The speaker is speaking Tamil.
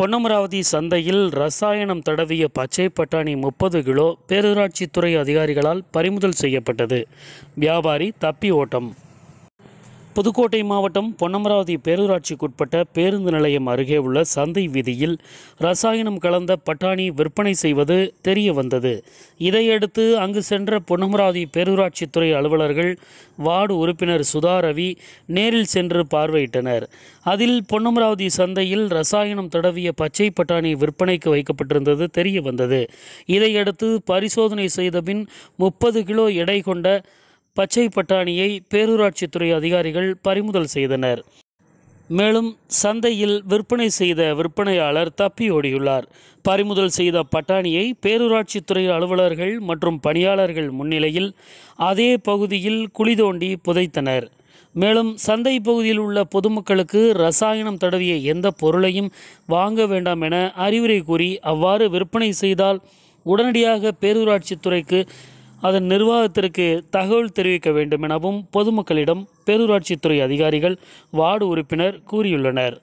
பொன்னமராவதி சந்தையில் ரசாயனம் தடவிய பச்சை பட்டாணி முப்பது கிலோ பேரூராட்சித்துறை அதிகாரிகளால் பறிமுதல் செய்யப்பட்டது வியாபாரி தப்பி ஓட்டம் புதுக்கோட்டை மாவட்டம் பொன்னமராவதி பேரூராட்சிக்குட்பட்ட பேருந்து நிலையம் அருகே உள்ள சந்தை வீதியில் ரசாயனம் கலந்த பட்டாணி விற்பனை செய்வது தெரிய வந்தது இதையடுத்து அங்கு சென்ற பொன்னமராவதி பேரூராட்சித்துறை அலுவலர்கள் வார்டு உறுப்பினர் சுதா ரவி நேரில் சென்று பார்வையிட்டனர் அதில் பொன்னமராவதி சந்தையில் ரசாயனம் தடவிய பச்சை பட்டாணி விற்பனைக்கு வைக்கப்பட்டிருந்தது தெரிய வந்தது இதையடுத்து பரிசோதனை செய்தபின் முப்பது கிலோ எடை கொண்ட பச்சை பட்டாணியை பேரூராட்சித்துறை அதிகாரிகள் பறிமுதல் செய்தனர் மேலும் சந்தையில் விற்பனை செய்த விற்பனையாளர் தப்பியோடியுள்ளார் பறிமுதல் செய்த பட்டாணியை பேரூராட்சித்துறை அலுவலர்கள் மற்றும் பணியாளர்கள் முன்னிலையில் அதே பகுதியில் குழி தோண்டி புதைத்தனர் மேலும் சந்தை பகுதியில் உள்ள பொதுமக்களுக்கு ரசாயனம் தடவிய எந்த பொருளையும் வாங்க வேண்டாம் என அறிவுரை கூறி அவ்வாறு விற்பனை செய்தால் உடனடியாக பேரூராட்சித்துறைக்கு அதன் நிர்வாகத்திற்கு தகவல் தெரிவிக்க வேண்டும் எனவும் பொதுமக்களிடம் பேரூராட்சித்துறை அதிகாரிகள் வார்டு உறுப்பினர் கூறியுள்ளனர்